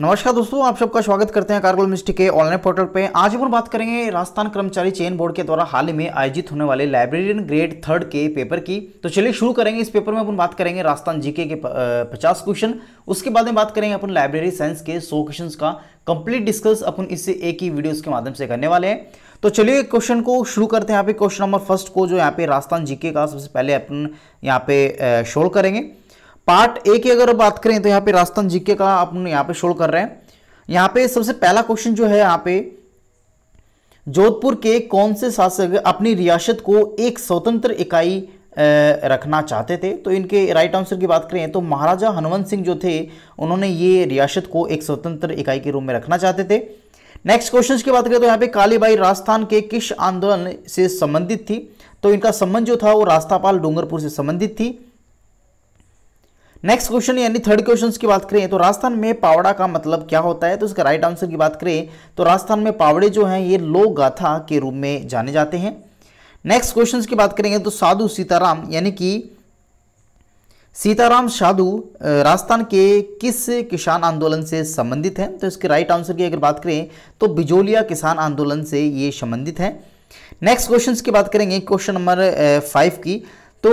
नमस्कार दोस्तों आप सबका स्वागत करते हैं कारगुल मिस्ट्री के ऑनलाइन पोर्टल पे आज हम बात करेंगे राजस्थान कर्मचारी चयन बोर्ड के द्वारा हाल ही में आयोजित होने वाले लाइब्रेरियन ग्रेड थर्ड के पेपर की तो चलिए शुरू करेंगे इस पेपर में अपन बात करेंगे राजस्थान जीके के पचास क्वेश्चन उसके बाद में बात करेंगे अपन लाइब्रेरी साइंस के सौ क्वेश्चन का कंप्लीट डिस्कस अपन इससे एक ही वीडियो के माध्यम से करने वाले हैं तो चलिए क्वेश्चन को शुरू करते हैं यहाँ पे क्वेश्चन नंबर फर्स्ट को जो यहाँ पे राजस्थान जीके का सबसे पहले अपन यहाँ पे शोर करेंगे पार्ट ए की अगर बात करें तो यहाँ पे राजस्थान जीके का अपन यहाँ पे शो कर रहे हैं यहाँ पे सबसे पहला क्वेश्चन जो है यहाँ पे जोधपुर के कौन से शासक अपनी रियासत को एक स्वतंत्र इकाई रखना चाहते थे तो इनके राइट आंसर की बात करें तो महाराजा हनुमंत सिंह जो थे उन्होंने ये रियासत को एक स्वतंत्र इकाई के रूप में रखना चाहते थे नेक्स्ट क्वेश्चन की बात करें तो यहाँ पे कालीबाई राजस्थान के किस आंदोलन से संबंधित थी तो इनका संबंध जो था वो रास्तापाल डूंगरपुर से संबंधित थी नेक्स्ट क्वेश्चन यानी थर्ड क्वेश्चन की बात करें तो राजस्थान में पावड़ा का मतलब क्या होता है तो इसका राइट आंसर की बात करें तो राजस्थान में पावड़े जो हैं ये लोक गाथा के रूप में जाने जाते हैं नेक्स्ट क्वेश्चन की बात करेंगे तो साधु सीताराम यानी कि सीताराम साधु राजस्थान के किस किसान आंदोलन से संबंधित हैं तो इसके राइट आंसर की अगर बात करें तो बिजोलिया किसान आंदोलन से ये संबंधित है नेक्स्ट क्वेश्चन की बात करेंगे क्वेश्चन नंबर फाइव की तो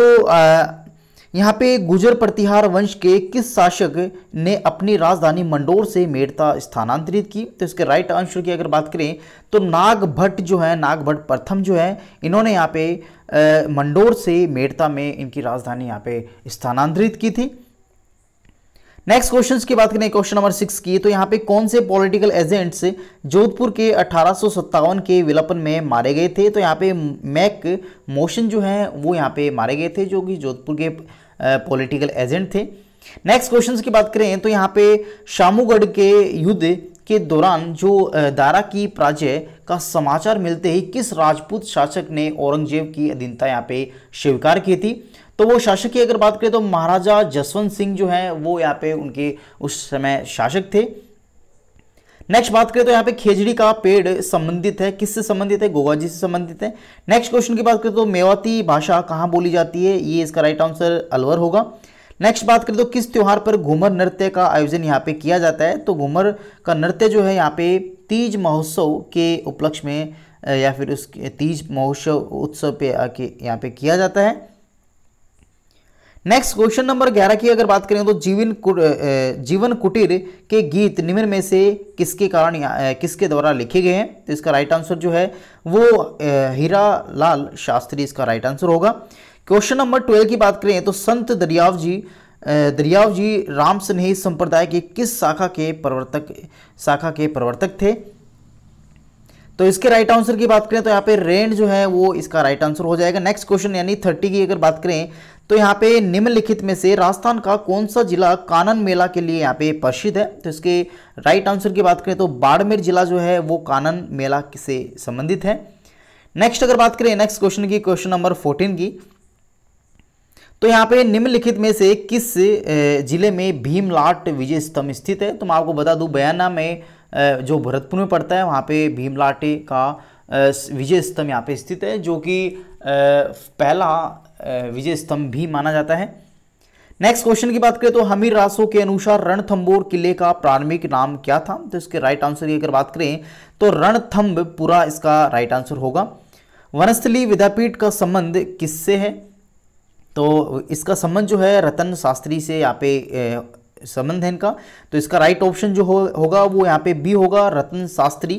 यहाँ पे गुजर प्रतिहार वंश के किस शासक ने अपनी राजधानी मंडोर से मेड़ता स्थानांतरित की तो इसके राइट आंसर की अगर बात करें तो नाग भट्ट जो है नाग भट्ट प्रथम जो है इन्होंने यहाँ पे आ, मंडोर से मेड़ता में इनकी राजधानी यहाँ पे स्थानांतरित की थी नेक्स्ट क्वेश्चन की बात करें क्वेश्चन नंबर सिक्स की तो यहाँ पे कौन से पॉलिटिकल एजेंट्स जोधपुर के अठारह के विलपन में मारे गए थे तो यहाँ पे मैक मोशन जो है वो यहाँ पे मारे गए थे जो कि जोधपुर के पॉलिटिकल एजेंट थे नेक्स्ट क्वेश्चन की बात करें तो यहाँ पे शामूगढ़ के युद्ध के दौरान जो दारा की प्राजय का समाचार मिलते ही किस राजपूत शासक ने औरंगजेब की अधीनता यहाँ पे स्वीकार की थी तो वो शासक की अगर बात करें तो महाराजा जसवंत सिंह जो है वो यहाँ पे उनके उस समय शासक थे नेक्स्ट बात करें तो यहाँ पे खेजड़ी का पेड़ संबंधित है किससे संबंधित है जी से संबंधित है नेक्स्ट क्वेश्चन की बात करें तो मेवाती भाषा कहाँ बोली जाती है ये इसका राइट आंसर अलवर होगा नेक्स्ट बात करें तो किस त्यौहार पर घूमर नृत्य का आयोजन यहाँ पे किया जाता है तो घूमर का नृत्य जो है यहाँ पे तीज महोत्सव के उपलक्ष्य में या फिर उस तीज महोत्सव उत्सव पे आके यहाँ पे किया जाता है नेक्स्ट क्वेश्चन नंबर ग्यारह की अगर बात करें तो जीवन कु, जीवन कुटीर के गीत निम्न में से किसके कारण किसके द्वारा लिखे गए हैं तो इसका राइट आंसर जो है वो हीरा लाल शास्त्री इसका राइट आंसर होगा क्वेश्चन नंबर ट्वेल्व की बात करें तो संत दरियाव जी दरियाव जी राम स्नेही संप्रदाय के किस शाखा के प्रवर्तक शाखा के प्रवर्तक थे तो इसके राइट आंसर की बात करें तो यहाँ पे रेंड जो है वो इसका राइट आंसर हो जाएगा नेक्स्ट क्वेश्चन यानी थर्टी की अगर बात करें तो यहाँ पे निम्नलिखित में से राजस्थान का कौन सा जिला कानन मेला के लिए यहाँ पे प्रसिद्ध है तो इसके राइट आंसर की बात करें तो बाड़मेर जिला जो है वो कानन मेला से संबंधित है नेक्स्ट अगर बात करें नेक्स्ट क्वेश्चन की क्वेश्चन नंबर फोर्टीन की तो यहाँ पे निम्नलिखित में से किस जिले में भीमलाट विजय स्तंभ स्थित है तो मैं आपको बता दूं बयाना में जो भरतपुर में पड़ता है वहाँ पे भीमलाटे का विजय स्तंभ यहाँ पे स्थित है जो कि पहला विजय स्तंभ भी माना जाता है नेक्स्ट क्वेश्चन की बात करें तो हमीर रासो के अनुसार रणथंबोर किले का प्रारंभिक नाम क्या था तो इसके राइट आंसर की अगर बात करें तो रणथंब पूरा इसका राइट आंसर होगा वनस्थली विद्यापीठ का संबंध किससे है तो इसका संबंध जो है रतन शास्त्री से यहाँ पे संबंध है इनका तो इसका राइट ऑप्शन जो हो, होगा वो यहाँ पे बी होगा रतन शास्त्री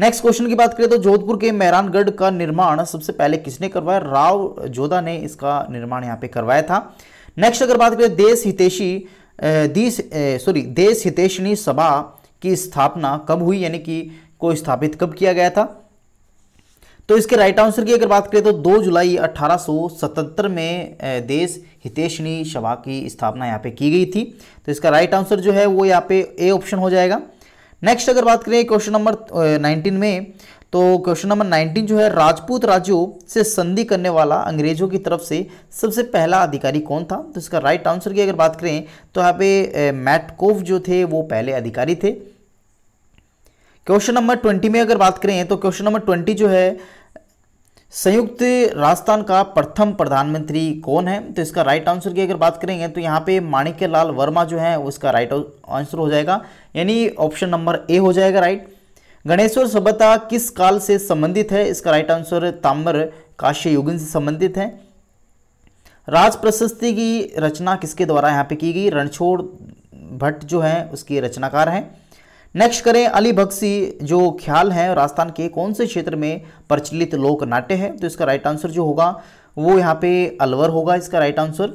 नेक्स्ट क्वेश्चन की बात करें तो जोधपुर के मेहरानगढ़ का निर्माण सबसे पहले किसने करवाया राव जोधा ने इसका निर्माण यहाँ पे करवाया था नेक्स्ट अगर बात करें देश हितेशी देश सॉरी देश हितेशनी सभा की स्थापना कब हुई यानी कि को स्थापित कब किया गया था तो इसके राइट आंसर की अगर बात करें तो 2 जुलाई 1877 में देश हितेशनी सभा की स्थापना यहाँ पे की गई थी तो इसका राइट आंसर जो है वो यहाँ पे ए ऑप्शन हो जाएगा नेक्स्ट अगर बात करें क्वेश्चन नंबर नाइनटीन में तो क्वेश्चन नंबर नाइनटीन जो है राजपूत राज्यों से संधि करने वाला अंग्रेजों की तरफ से सबसे पहला अधिकारी कौन था तो इसका राइट आंसर की अगर बात करें तो यहाँ पे मैटकोव जो थे वो पहले अधिकारी थे क्वेश्चन नंबर ट्वेंटी में अगर बात करें तो क्वेश्चन नंबर ट्वेंटी जो है संयुक्त राजस्थान का प्रथम प्रधानमंत्री कौन है तो इसका राइट आंसर की अगर बात करेंगे तो यहाँ पे माणिक्य लाल वर्मा जो है उसका राइट आंसर हो जाएगा यानी ऑप्शन नंबर ए हो जाएगा राइट गणेश्वर सभ्यता किस काल से संबंधित है इसका राइट आंसर ताम्र काश्य युगन से संबंधित है राज प्रशस्ति की रचना किसके द्वारा यहाँ पे की गई रणछोड़ भट्ट जो है उसके रचनाकार हैं नेक्स्ट करें अली भक्सी जो ख्याल है राजस्थान के कौन से क्षेत्र में प्रचलित लोक नाट्य है तो इसका राइट आंसर जो होगा वो यहाँ पे अलवर होगा इसका राइट आंसर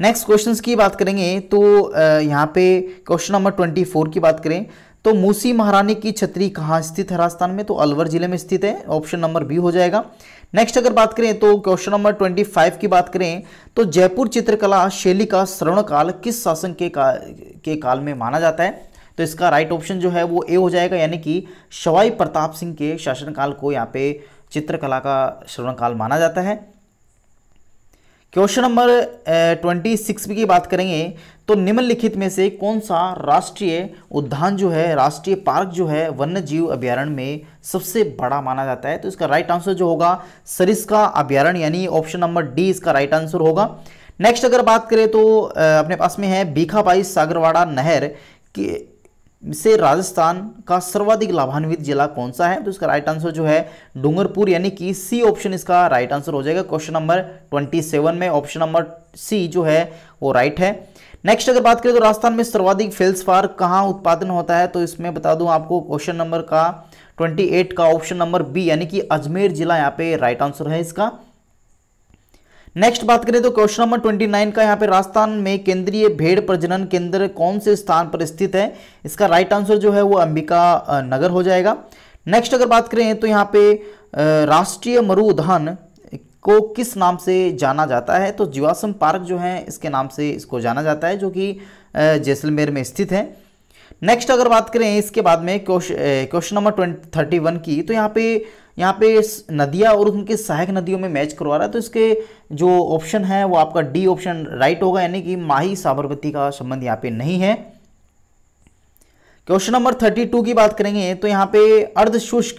नेक्स्ट क्वेश्चन की बात करेंगे तो यहाँ पे क्वेश्चन नंबर ट्वेंटी फोर की बात करें तो मूसी महारानी की छतरी कहाँ स्थित है राजस्थान में तो अलवर जिले में स्थित है ऑप्शन नंबर बी हो जाएगा नेक्स्ट अगर बात करें तो क्वेश्चन नंबर 25 की बात करें तो जयपुर चित्रकला शैली का श्रवण काल किस शासन के, का, के काल में माना जाता है तो इसका राइट ऑप्शन जो है वो ए हो जाएगा यानी कि शवाई प्रताप सिंह के शासनकाल को यहाँ पे चित्रकला का श्रवण काल माना जाता है क्वेश्चन नंबर ट्वेंटी सिक्स की बात करेंगे तो निम्नलिखित में से कौन सा राष्ट्रीय उद्यान जो है राष्ट्रीय पार्क जो है वन्य जीव अभ्यारण्य में सबसे बड़ा माना जाता है तो इसका राइट आंसर जो होगा सरिस्का अभ्यारण यानी ऑप्शन नंबर डी इसका राइट आंसर होगा नेक्स्ट अगर बात करें तो अपने पास में है बीखाबाई सागरवाड़ा नहर से राजस्थान का सर्वाधिक लाभान्वित जिला कौन सा है तो इसका राइट आंसर जो है डूंगरपुर यानी कि सी ऑप्शन इसका राइट आंसर हो जाएगा क्वेश्चन नंबर ट्वेंटी सेवन में ऑप्शन नंबर सी जो है वो राइट है नेक्स्ट अगर बात करें तो राजस्थान में सर्वाधिक फेल्सफार कहाँ उत्पादन होता है तो इसमें बता दूं आपको क्वेश्चन नंबर का ट्वेंटी का ऑप्शन नंबर बी यानी कि अजमेर जिला यहाँ पे राइट आंसर है इसका नेक्स्ट बात करें तो क्वेश्चन नंबर ट्वेंटी नाइन का यहाँ पे राजस्थान में केंद्रीय भेड़ प्रजनन केंद्र कौन से स्थान पर स्थित है इसका राइट आंसर जो है वो अंबिका नगर हो जाएगा नेक्स्ट अगर बात करें तो यहाँ पे राष्ट्रीय मरु उद्यान को किस नाम से जाना जाता है तो जीवासम पार्क जो है इसके नाम से इसको जाना जाता है जो कि जैसलमेर में स्थित है नेक्स्ट अगर बात करें इसके बाद में question number twenty thirty one की तो यहाँ पे यहाँ पे नदियाँ और उनके सहायक नदियों में मैच करवा रहा है तो इसके जो ऑप्शन है वो आपका डी ऑप्शन राइट होगा यानी कि माही साबरमती का संबंध यहाँ पे नहीं है क्वेश्चन नंबर थर्टी टू की बात करेंगे तो यहाँ पे अर्धशुष्क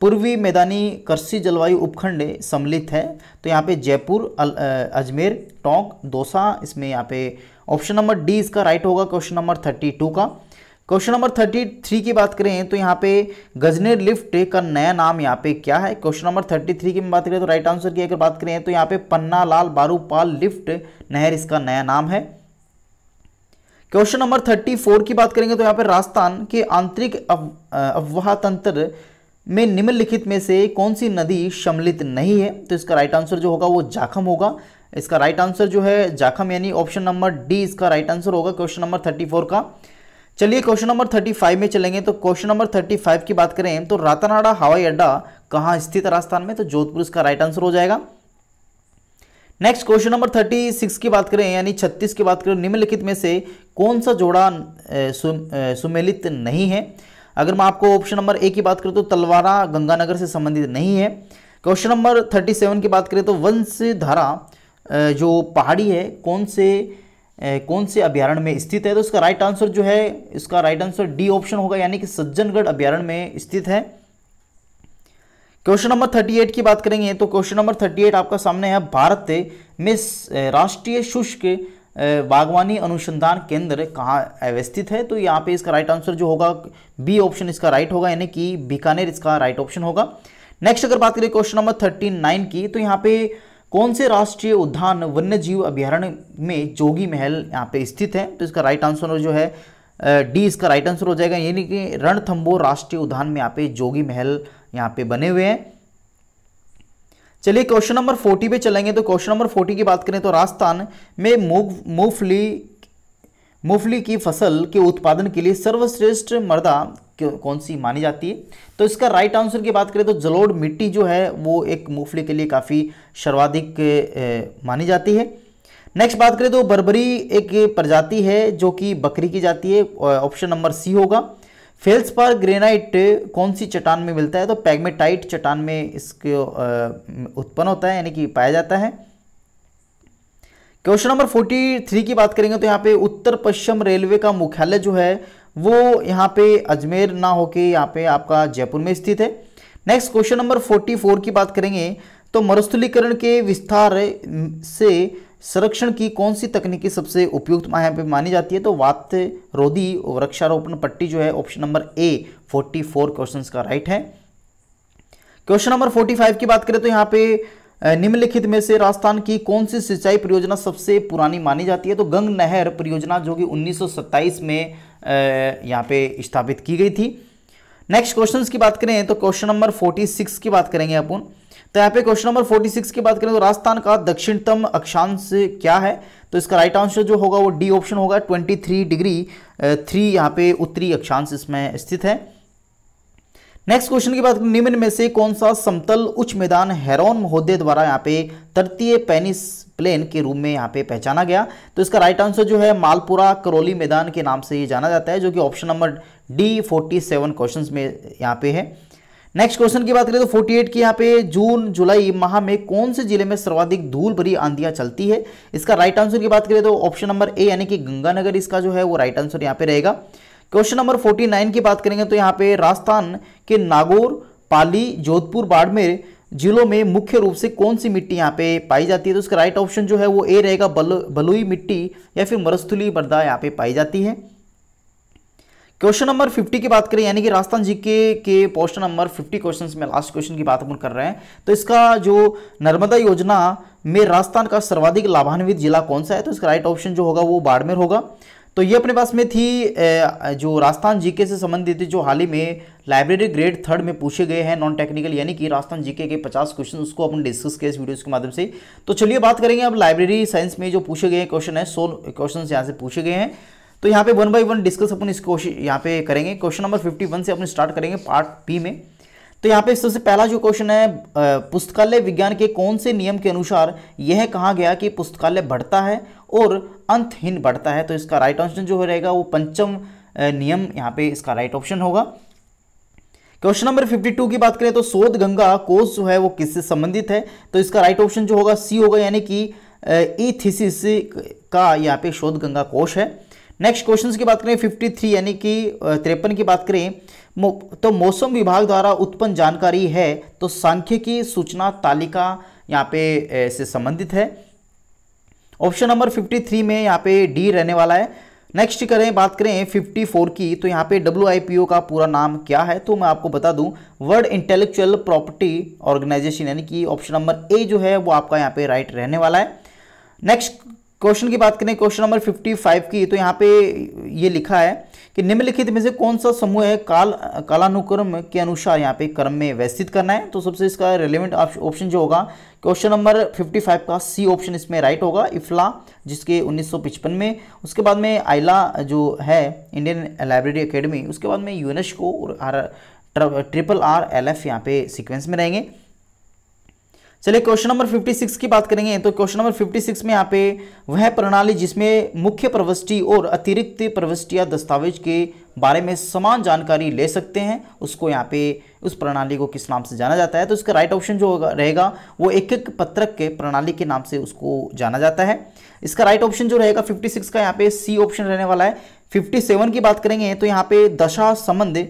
पूर्वी मैदानी कृषि जलवायु उपखंड सम्मिलित है तो यहाँ पे जयपुर अजमेर टोंक दौसा इसमें यहाँ पे ऑप्शन नंबर डी इसका राइट होगा क्वेश्चन नंबर थर्टी टू का क्वेश्चन नंबर थर्टी थ्री की बात करें तो यहाँ पे गजनेर लिफ्ट का नया नाम यहाँ पे क्या है क्वेश्चन नंबर थर्टी थ्री की बात करें तो राइट आंसर की अगर बात करें तो यहाँ पे पन्ना लाल बारूपाल लिफ्ट नहर इसका नया नाम है क्वेश्चन नंबर थर्टी फोर की बात करेंगे तो यहाँ पे राजस्थान के आंतरिक अफवाह तंत्र में निम्नलिखित में से कौन सी नदी सम्मिलित नहीं है तो इसका राइट आंसर जो होगा वो जाखम होगा इसका राइट आंसर जो है जाखम यानी ऑप्शन नंबर डी इसका राइट आंसर होगा क्वेश्चन नंबर थर्टी फोर का चलिए क्वेश्चन नंबर थर्टी फाइव में चलेंगे तो क्वेश्चन नंबर थर्टी फाइव की बात करें तो रातानाडा हवाई अड्डा कहाँ स्थित राजस्थान में तो जोधपुर इसका राइट आंसर हो जाएगा next question number thirty six की बात करें यानी छत्तीस की बात करें निम्नलिखित में से कौन सा जोड़ा सुमेलित नहीं है अगर मैं आपको ऑप्शन नंबर ए की बात करूँ तो तलवारा गंगानगर से संबंधित नहीं है क्वेश्चन नंबर थर्टी सेवन की बात करें तो वंशधारा जो पहाड़ी है कौन से कौन से अभ्यारण्य में स्थित है तो इसका राइट आंसर जो है इसका राइट आंसर डी ऑप्शन होगा यानी कि सज्जनगढ़ अभ्यारण्य में स्थित है क्वेश्चन नंबर थर्टी एट की बात करेंगे तो क्वेश्चन नंबर थर्टी एट आपका सामने है भारत में राष्ट्रीय शुष्क बागवानी अनुसंधान केंद्र कहाँ अवस्थित है तो यहाँ पे इसका राइट आंसर जो होगा बी ऑप्शन इसका राइट होगा यानी कि बीकानेर इसका राइट ऑप्शन होगा नेक्स्ट अगर बात करें क्वेश्चन नंबर थर्टी नाइन की तो यहाँ पे कौन से राष्ट्रीय उद्यान वन्य जीव अभ्यारण्य में जोगी महल यहाँ पे स्थित है तो इसका राइट आंसर जो है डी इसका राइट आंसर हो जाएगा यानी कि रणथंबोर राष्ट्रीय उद्यान में यहाँ पे जोगी महल यहाँ पे बने हुए हैं चलिए क्वेश्चन नंबर फोर्टी पे चलेंगे तो क्वेश्चन नंबर फोर्टी की बात करें तो राजस्थान में मूंग मूंगफली मूंगफली की फसल के उत्पादन के लिए सर्वश्रेष्ठ मृदा कौन सी मानी जाती है तो इसका राइट आंसर की बात करें तो जलोड़ मिट्टी जो है वो एक मूंगफली के लिए काफ़ी सर्वाधिक मानी जाती है नेक्स्ट बात करें तो बरबरी एक प्रजाति है जो कि बकरी की जाती है ऑप्शन नंबर सी होगा फेल्स पर ग्रेनाइट कौन सी चट्टान में मिलता है तो पैगमेटाइट चट्टान में इसके उत्पन्न होता है यानी कि पाया जाता है क्वेश्चन नंबर 43 की बात करेंगे तो यहाँ पे उत्तर पश्चिम रेलवे का मुख्यालय जो है वो यहाँ पे अजमेर ना होके यहाँ पे आपका जयपुर में स्थित है नेक्स्ट क्वेश्चन नंबर 44 की बात करेंगे तो मरुस्थलीकरण के विस्तार से संरक्षण की कौन सी तकनीकी सबसे उपयुक्त यहाँ पे मानी जाती है तो वात रोधी वृक्षारोपण पट्टी जो है option number A forty four का राइट है क्वेश्चन नंबर फोर्टी की बात करें तो यहाँ पे निम्नलिखित में से राजस्थान की कौन सी सिंचाई परियोजना सबसे पुरानी मानी जाती है तो गंग नहर परियोजना जो कि 1927 में यहाँ पे स्थापित की गई थी नेक्स्ट क्वेश्चंस की बात करें तो क्वेश्चन नंबर 46 की बात करेंगे अपन तो यहाँ पे क्वेश्चन नंबर 46 की बात करें तो राजस्थान का दक्षिणतम अक्षांश क्या है तो इसका राइट आंसर जो होगा वो डी ऑप्शन होगा ट्वेंटी डिग्री थ्री यहाँ पे उत्तरी अक्षांश इसमें स्थित है नेक्स्ट क्वेश्चन की बात करें निम्न में से कौन सा समतल उच्च मैदान हैरोन महोदय द्वारा यहाँ पे तृतीय पेनिस प्लेन के रूप में यहाँ पे पहचाना गया तो इसका राइट आंसर जो है मालपुरा करौली मैदान के नाम से ये जाना जाता है जो कि option number D forty seven question में यहाँ पे है नेक्स्ट क्वेश्चन की बात करें तो 48 की यहाँ पे जून जुलाई माह में कौन से जिले में सर्वाधिक धूल भरी आंधियां चलती है इसका राइट आंसर की बात करें तो ऑप्शन नंबर ए यानी कि गंगानगर इसका जो है वो राइट आंसर यहाँ पे रहेगा क्वेश्चन नंबर 49 की बात करेंगे तो यहाँ पे राजस्थान के नागौर पाली जोधपुर बाड़मेर जिलों में मुख्य रूप से कौन सी मिट्टी यहाँ पे पाई जाती है तो उसका राइट ऑप्शन जो है वो ए रहेगा बल बलुई मिट्टी या फिर मरुस्थली मृदा यहाँ पे पाई जाती है क्वेश्चन नंबर 50 की बात करें यानी कि राजस्थान जी के के नंबर 50 क्वेश्चन में लास्ट क्वेश्चन की बात अपन कर रहे हैं तो इसका जो नर्मदा योजना में राजस्थान का सर्वाधिक लाभान्वित जिला कौन सा है तो इसका राइट ऑप्शन जो होगा वो बाड़मेर होगा तो ये अपने पास में थी जो राजस्थान जीके से संबंधित जो हाल ही में लाइब्रेरी ग्रेड थर्ड में पूछे गए हैं नॉन टेक्निकल यानी कि राजस्थान जीके के 50 क्वेश्चन उसको अपन डिस्कस किया इस वीडियोज़ के माध्यम से तो चलिए बात करेंगे अब लाइब्रेरी साइंस में जो पूछे गए क्वेश्चन है सोल क्वेश्चन यहाँ से पूछे गए हैं तो यहाँ पे वन बाई वन डिस्कस अपन इस क्वेश्चन यहाँ पे करेंगे क्वेश्चन नंबर फिफ्टी से अपन स्टार्ट करेंगे पार्ट बी में तो यहाँ पे सबसे पहला जो क्वेश्चन है पुस्तकालय विज्ञान के कौन से नियम के अनुसार यह कहा गया कि पुस्तकालय बढ़ता है और अंतहीन बढ़ता है तो इसका राइट ऑप्शन जो रहेगा वो पंचम नियम यहाँ पे इसका राइट ऑप्शन होगा क्वेश्चन नंबर 52 की बात करें तो शोध गंगा कोर्स जो है वो किससे संबंधित है तो इसका राइट ऑप्शन जो होगा सी होगा यानी कि ई थीसिस का यहाँ पे शोध गंगा कोष है नेक्स्ट क्वेश्चंस की बात करें 53 यानी कि तिरपन की बात करें तो मौसम विभाग द्वारा उत्पन्न जानकारी है तो सांख्यिकी सूचना तालिका यहाँ पे से संबंधित है ऑप्शन नंबर 53 में यहाँ पे डी रहने वाला है नेक्स्ट करें बात करें 54 की तो यहाँ पे डब्ल्यू का पूरा नाम क्या है तो मैं आपको बता दूं वर्ल्ड इंटेलेक्चुअल प्रॉपर्टी ऑर्गेनाइजेशन यानी कि ऑप्शन नंबर ए जो है वो आपका यहाँ पे राइट रहने वाला है नेक्स्ट क्वेश्चन की बात करें क्वेश्चन नंबर 55 की तो यहाँ पे ये लिखा है कि निम्नलिखित में से कौन सा समूह है काल कालानुक्रम के अनुसार यहाँ पे क्रम में व्यवस्थित करना है तो सबसे इसका रिलेवेंट ऑप्शन जो होगा क्वेश्चन नंबर 55 का सी ऑप्शन इसमें राइट होगा इफला जिसके 1955 में उसके बाद में आइला जो है इंडियन लाइब्रेरी अकेडमी उसके बाद में यूनेस्को और ट्रिपल आर एल एफ यहाँ पे सिक्वेंस में रहेंगे चलिए क्वेश्चन नंबर 56 की बात करेंगे तो क्वेश्चन नंबर 56 में यहाँ पे वह प्रणाली जिसमें मुख्य प्रविष्टि और अतिरिक्त प्रविष्टि या दस्तावेज के बारे में समान जानकारी ले सकते हैं उसको यहाँ पे उस प्रणाली को किस नाम से जाना जाता है तो इसका राइट ऑप्शन जो होगा रहेगा वो एक एक पत्रक के प्रणाली के नाम से उसको जाना जाता है इसका राइट ऑप्शन जो रहेगा फिफ्टी का यहाँ पे सी ऑप्शन रहने वाला है फिफ्टी की बात करेंगे तो यहाँ पे दशा संबंध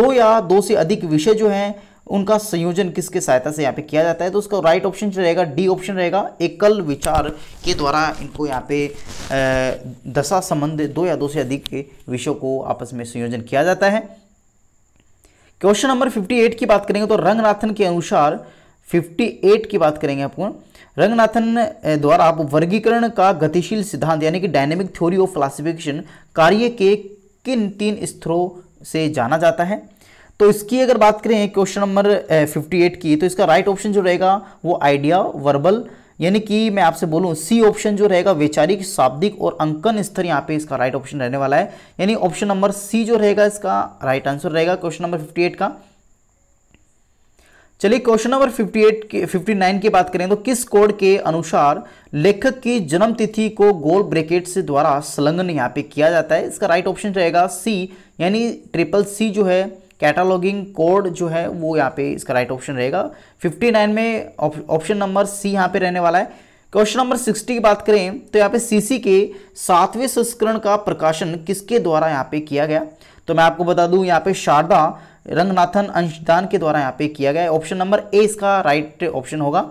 दो या दो से अधिक विषय जो हैं उनका संयोजन किसके सहायता से यहाँ पे किया जाता है तो उसका राइट ऑप्शन रहेगा डी ऑप्शन रहेगा एकल विचार के द्वारा इनको यहाँ पे दशा संबंध दो या दो से अधिक के विषयों को आपस में संयोजन किया जाता है क्वेश्चन नंबर 58 की बात करेंगे तो रंगनाथन के अनुसार 58 की बात करेंगे आपको रंगनाथन द्वारा आप वर्गीकरण का गतिशील सिद्धांत यानी कि डायनेमिक थ्योरी ऑफ क्लासिफिकेशन कार्य के किन तीन स्तरों से जाना जाता है तो इसकी अगर बात करें क्वेश्चन नंबर 58 की तो इसका राइट ऑप्शन जो रहेगा वो आइडिया वर्बल यानी कि मैं आपसे बोलूं सी ऑप्शन जो रहेगा वैचारिक शाब्दिक और अंकन स्तर यहाँ पे इसका राइट ऑप्शन रहने वाला है यानी ऑप्शन नंबर सी जो रहेगा इसका राइट आंसर रहेगा क्वेश्चन नंबर 58 का चलिए क्वेश्चन नंबर 58 के 59 की बात करें तो किस कोड के अनुसार लेखक की जन्म तिथि को गोल ब्रेकेट से द्वारा संलग्न यहाँ पे किया जाता है इसका राइट ऑप्शन रहेगा सी यानी ट्रिपल सी जो है कैटालॉगिंग कोड जो है वो यहाँ पे इसका राइट ऑप्शन रहेगा 59 में ऑप्शन नंबर सी यहाँ पे रहने वाला है क्वेश्चन नंबर 60 की बात करें तो यहाँ पे सीसी के सातवें संस्करण का प्रकाशन किसके द्वारा यहाँ पे किया गया तो मैं आपको बता दूँ यहाँ पे शारदा रंगनाथन अंशदान के द्वारा यहाँ पे किया गया ऑप्शन नंबर ए इसका राइट ऑप्शन होगा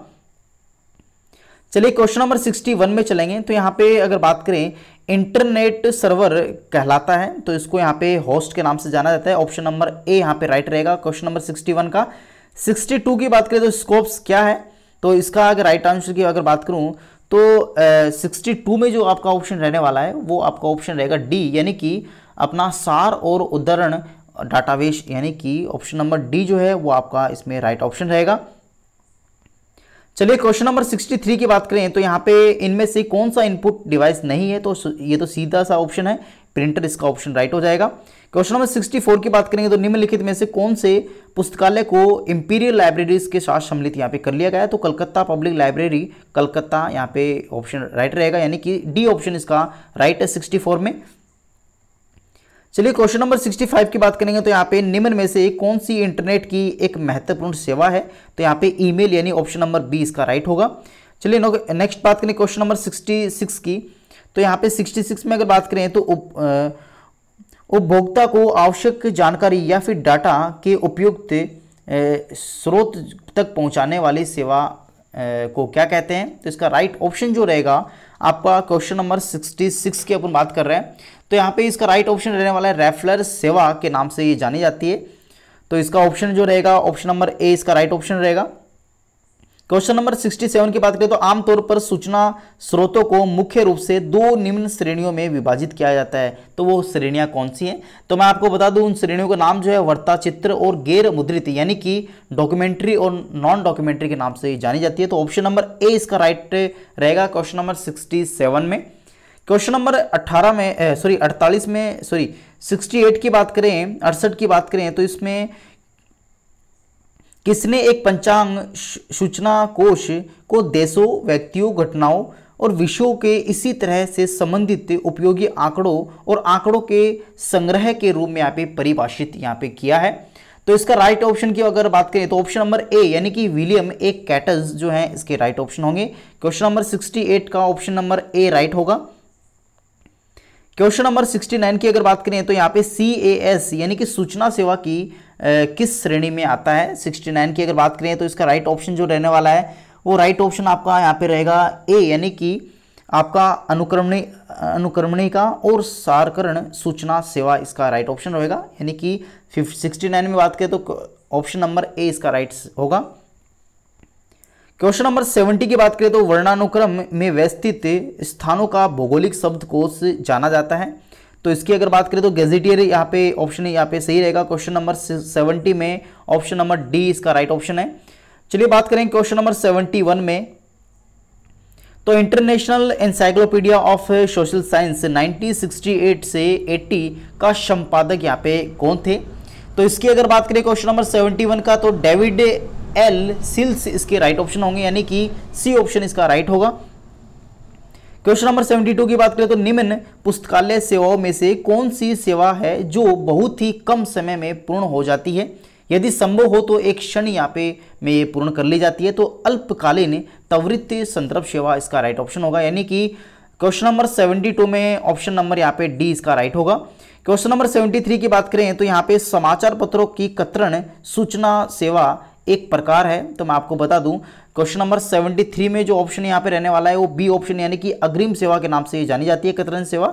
चलिए क्वेश्चन नंबर 61 में चलेंगे तो यहाँ पे अगर बात करें इंटरनेट सर्वर कहलाता है तो इसको यहाँ पे होस्ट के नाम से जाना जाता है ऑप्शन नंबर ए यहाँ पे राइट रहेगा क्वेश्चन नंबर 61 का 62 की बात करें तो स्कोप्स क्या है तो इसका अगर राइट आंसर की अगर बात करूँ तो सिक्सटी uh, में जो आपका ऑप्शन रहने वाला है वो आपका ऑप्शन रहेगा डी यानी कि अपना सार और उदाहरण डाटावेश यानी कि ऑप्शन नंबर डी जो है वो आपका इसमें राइट ऑप्शन रहेगा चलिए क्वेश्चन नंबर 63 की बात करें तो यहाँ पे इनमें से कौन सा इनपुट डिवाइस नहीं है तो ये तो सीधा सा ऑप्शन है प्रिंटर इसका ऑप्शन राइट हो जाएगा क्वेश्चन नंबर 64 की बात करेंगे तो निम्नलिखित में से कौन से पुस्तकालय को इंपीरियल लाइब्रेरीज के साथ सम्मिलित यहाँ पे कर लिया गया तो कलकत्ता पब्लिक लाइब्रेरी कलकत्ता यहाँ पे ऑप्शन राइट रहेगा यानी कि डी ऑप्शन इसका राइट है सिक्सटी में चलिए क्वेश्चन नंबर 65 की बात करेंगे तो यहाँ पे निम्न में से कौन सी इंटरनेट की एक महत्वपूर्ण सेवा है तो यहाँ पे ईमेल यानी ऑप्शन नंबर बी इसका राइट होगा चलिए नेक्स्ट बात करें क्वेश्चन नंबर 66 की तो यहाँ पे 66 में अगर बात करें तो उपभोक्ता को आवश्यक जानकारी या फिर डाटा के उपयुक्त स्रोत तक पहुँचाने वाली सेवा को क्या कहते हैं तो इसका राइट ऑप्शन जो रहेगा आपका क्वेश्चन नंबर 66 की अपन बात कर रहे हैं तो यहाँ पे इसका राइट ऑप्शन रहने वाला है रेफलर सेवा के नाम से ये जानी जाती है तो इसका ऑप्शन जो रहेगा ऑप्शन नंबर ए इसका राइट ऑप्शन रहेगा क्वेश्चन नंबर 67 की बात करें तो आमतौर पर सूचना स्रोतों को मुख्य रूप से दो निम्न श्रेणियों में विभाजित किया जाता है तो वो श्रेणियां कौन सी हैं तो मैं आपको बता दूं उन श्रेणियों का नाम जो है वर्ता चित्र और गैर मुद्रित यानी कि डॉक्यूमेंट्री और नॉन डॉक्यूमेंट्री के नाम से जानी जाती है तो ऑप्शन नंबर ए इसका राइट रहेगा क्वेश्चन नंबर सिक्सटी में क्वेश्चन नंबर अट्ठारह में सॉरी अड़तालीस में सॉरी सिक्सटी की बात करें अड़सठ की बात करें तो इसमें किसने एक पंचांग सूचना कोश को देशों व्यक्तियों घटनाओं और विषयों के इसी तरह से संबंधित उपयोगी आंकड़ों और आंकड़ों के संग्रह के रूप में यहाँ पे परिभाषित यहाँ पे किया है तो इसका राइट ऑप्शन की अगर बात करें तो ऑप्शन नंबर ए यानी कि विलियम ए कैटस जो है इसके राइट ऑप्शन होंगे क्वेश्चन नंबर 68 का ऑप्शन नंबर ए राइट होगा क्वेश्चन नंबर 69 की अगर बात करें तो यहाँ पे सी यानी कि सूचना सेवा की किस श्रेणी में आता है 69 की अगर बात करें तो इसका राइट ऑप्शन जो रहने वाला है वो राइट ऑप्शन आपका यहाँ पे रहेगा ए यानी कि आपका अनुक्रमणी अनुक्रमणी का और सारकरण सूचना सेवा इसका राइट ऑप्शन रहेगा यानी कि फिफ्ट सिक्सटी नाइन में बात करें तो ऑप्शन नंबर ए इसका राइट होगा क्वेश्चन नंबर सेवेंटी की बात करें तो वर्णानुक्रम में व्यवस्थित स्थानों का भौगोलिक शब्द कोश जाना जाता है तो इसकी अगर बात करें तो गेजिटियर यहाँ पे ऑप्शन यहाँ पे सही रहेगा क्वेश्चन नंबर सेवेंटी में ऑप्शन नंबर डी इसका राइट ऑप्शन है चलिए बात करें क्वेश्चन नंबर सेवेंटी वन में तो international encyclopaedia of social science 1968 से 80 का संपादक यहाँ पे कौन थे तो इसकी अगर बात करें क्वेश्चन नंबर 71 का तो डेविड एल सिल्स इसके राइट ऑप्शन होंगे यानी कि सी ऑप्शन इसका राइट होगा क्वेश्चन नंबर 72 की बात करें तो निम्न पुस्तकालय सेवाओं में से कौन सी सेवा है जो बहुत ही कम समय में पूर्ण हो जाती है यदि संभव हो तो एक क्षण यहाँ पे में ये पूर्ण कर ली जाती है तो अल्पकालीन तवृत्ति संदर्भ सेवा इसका राइट ऑप्शन होगा यानी कि क्वेश्चन नंबर 72 में ऑप्शन नंबर यहाँ पे डी इसका राइट होगा क्वेश्चन नंबर 73 की बात करें तो यहाँ पे समाचार पत्रों की कतरण सूचना सेवा एक प्रकार है तो मैं आपको बता दूं क्वेश्चन नंबर 73 में जो ऑप्शन यहां पे रहने वाला है वो बी ऑप्शन यानी कि अग्रिम सेवा के नाम से ये जानी जाती है कतरन सेवा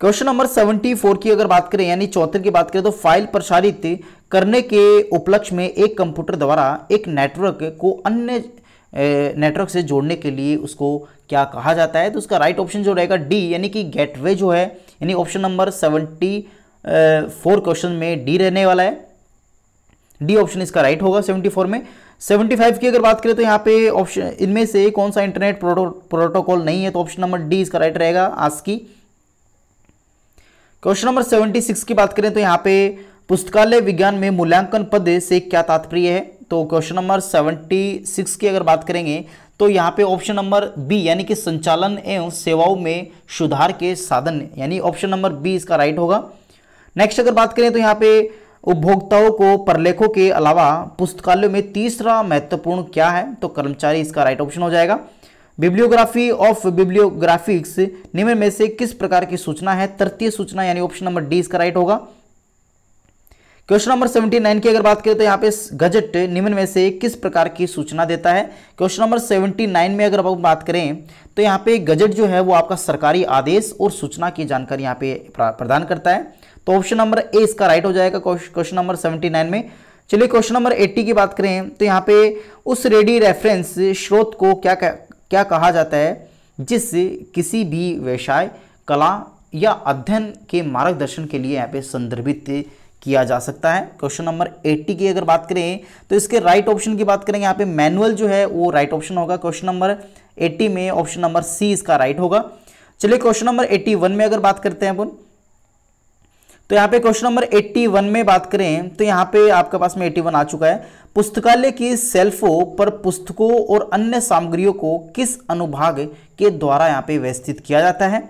क्वेश्चन नंबर 74 की अगर बात करें यानी चौथे की बात करें तो फाइल प्रसारित करने के उपलक्ष्य में एक कंप्यूटर द्वारा एक नेटवर्क को अन्य नेटवर्क से जोड़ने के लिए उसको क्या कहा जाता है तो उसका राइट ऑप्शन जो रहेगा डी यानी कि गेटवे जो है यानी option number seventy four question में डी रहने वाला है डी ऑप्शन इसका राइट होगा 74 में 75 की अगर बात करें तो यहाँ पे ऑप्शन इनमें से कौन सा इंटरनेट प्रोटोकॉल नहीं है तो ऑप्शन नंबर डी इसका राइट रहेगा की क्वेश्चन नंबर 76 की बात करें तो यहाँ पे पुस्तकालय विज्ञान में मूल्यांकन पद से क्या तात्पर्य है तो क्वेश्चन नंबर 76 की अगर बात करेंगे तो यहाँ पे ऑप्शन नंबर बी यानी कि संचालन एवं सेवाओं में सुधार के साधन यानी ऑप्शन नंबर बी इसका राइट होगा नेक्स्ट अगर बात करें तो यहाँ पे उपभोक्ताओं को परलेखों के अलावा पुस्तकालयों में तीसरा महत्वपूर्ण क्या है तो कर्मचारी इसका राइट ऑप्शन हो जाएगा बिब्लियोग्राफी ऑफ बिब्लियोग्राफिक्स निम्न में से किस प्रकार की सूचना है तृतीय सूचना यानी ऑप्शन नंबर डी इसका राइट होगा क्वेश्चन नंबर 79 की अगर बात करें तो यहाँ पे गजट निम्न में से किस प्रकार की सूचना देता है क्वेश्चन नंबर 79 में अगर हम बात करें तो यहाँ पे गजट जो है वो आपका सरकारी आदेश और सूचना की जानकारी यहाँ पे प्रदान करता है तो ऑप्शन नंबर ए इसका राइट हो जाएगा क्वेश्चन नंबर सेवेंटी नाइन में चलिए क्वेश्चन नंबर एट्टी की बात करें तो यहाँ पे उस रेडी रेफरेंस स्रोत को क्या क्या कहा जाता है जिस किसी भी व्यवसाय कला या अध्ययन के मार्गदर्शन के लिए यहाँ पे संदर्भित किया जा सकता है क्वेश्चन नंबर 80 की अगर बात करें तो इसके राइट ऑप्शन की बात करें यहाँ पे मैनुअल जो है वो राइट ऑप्शन होगा क्वेश्चन नंबर 80 में ऑप्शन नंबर सी इसका राइट होगा चलिए क्वेश्चन नंबर 81 में अगर बात करते हैं अपन तो यहाँ पे क्वेश्चन नंबर 81 में बात करें तो यहाँ पे आपके पास में 81 आ चुका है पुस्तकालय की सेल्फों पर पुस्तकों और अन्य सामग्रियों को किस अनुभाग के द्वारा यहाँ पे व्यवस्थित किया जाता है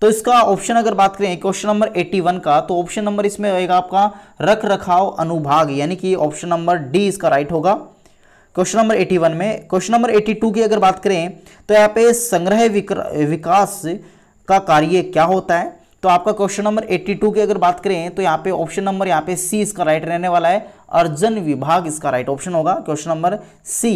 तो इसका ऑप्शन अगर बात करें क्वेश्चन नंबर 81 का तो ऑप्शन नंबर इसमें होगा आपका रख रखाव अनुभाग यानी कि ऑप्शन नंबर डी इसका राइट होगा क्वेश्चन नंबर 81 में क्वेश्चन नंबर 82 की अगर बात करें तो यहाँ पे संग्रह विकास का कार्य क्या होता है तो आपका क्वेश्चन नंबर 82 की अगर बात करें तो यहाँ पे ऑप्शन नंबर यहाँ पे सी इसका राइट रहने वाला है अर्जन विभाग इसका राइट ऑप्शन होगा question number C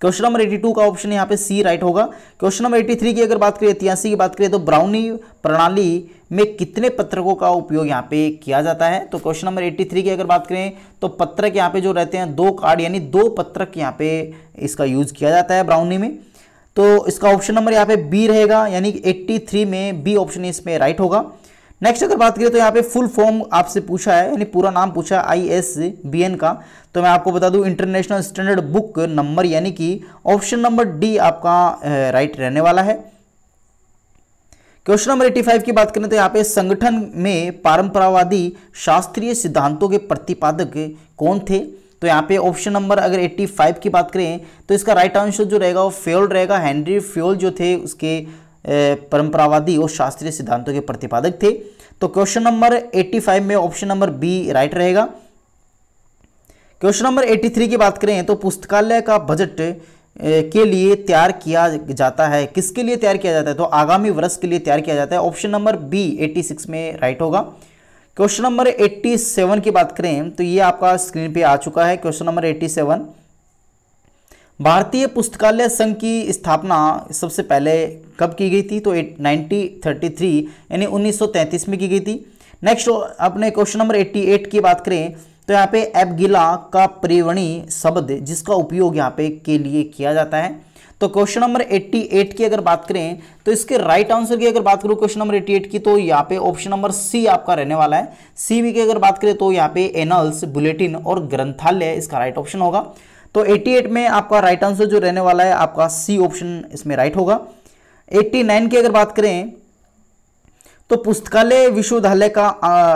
question number 82 का ऑप्शन यहाँ पे सी राइट होगा क्वेश्चन नंबर 83 की अगर बात करें इतिहास की बात करें तो ब्राउनी प्रणाली में कितने पत्रकों का उपयोग यहाँ पे किया जाता है तो क्वेश्चन नंबर 83 की अगर बात करें तो पत्रक यहाँ पे जो रहते हैं दो कार्ड यानी दो पत्रक यहाँ पे इसका यूज किया जाता है ब्राउनी में तो इसका ऑप्शन नंबर यहाँ पे बी रहेगा यानी एट्टी थ्री में बी ऑप्शन इसमें राइट होगा नेक्स्ट अगर बात करें तो यहाँ पे फुल फॉर्म आपसे पूछा है यानी पूरा नाम पूछा है आई एस बी एन का तो मैं आपको बता दूं इंटरनेशनल स्टैंडर्ड बुक नंबर यानी कि ऑप्शन नंबर डी आपका राइट रहने वाला है क्वेश्चन नंबर 85 की बात करें तो यहाँ पे संगठन में परंपरावादी शास्त्रीय सिद्धांतों के प्रतिपादक कौन थे तो यहाँ पे ऑप्शन नंबर अगर 85 की बात करें तो इसका राइट आंसर जो रहेगा वो फ्योल रहेगा हेनरी फ्योल जो थे उसके परंपरावादी और शास्त्रीय सिद्धांतों के प्रतिपादक थे तो क्वेश्चन नंबर 85 में ऑप्शन नंबर बी राइट रहेगा क्वेश्चन नंबर 83 की बात करें तो पुस्तकालय का बजट के लिए तैयार किया जाता है किसके लिए तैयार किया जाता है तो आगामी वर्ष के लिए तैयार किया जाता है ऑप्शन नंबर बी 86 में राइट होगा क्वेश्चन नंबर 87 की बात करें तो ये आपका स्क्रीन पे आ चुका है क्वेश्चन नंबर 87 भारतीय पुस्तकालय संघ की स्थापना सबसे पहले कब की गई थी तो नाइनटीन थर्टी थ्री यानी 1933 में की गई थी नेक्स्ट अपने क्वेश्चन नंबर 88 की बात करें तो यहाँ पे एबगिला का परिवणी शब्द जिसका उपयोग यहाँ पे के लिए किया जाता है तो क्वेश्चन नंबर 88 की अगर बात करें तो इसके राइट आंसर की अगर बात करूं क्वेश्चन नंबर 88 की तो यहाँ पे ऑप्शन नंबर सी आपका रहने वाला है सी की अगर बात करें तो यहाँ पे एनल्स बुलेटिन और ग्रंथालय इसका राइट ऑप्शन होगा तो 88 में आपका राइट आंसर जो रहने वाला है आपका सी ऑप्शन इसमें राइट होगा 89 की अगर बात करें तो पुस्तकालय विश्वविद्यालय का